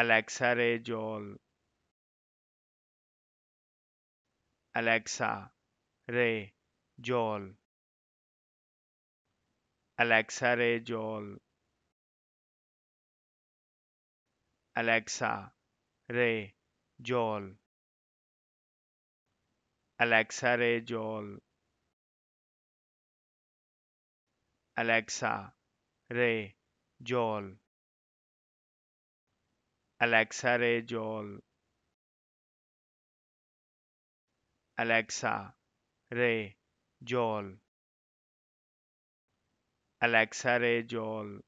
Alexa Ray Jol. Alexa Ray Jol. Alexa Ray Jol. Alexa Ray Jol. Alexa Ray Jol. Joel. Alexa Ray Joel. Alexa Ray Joel.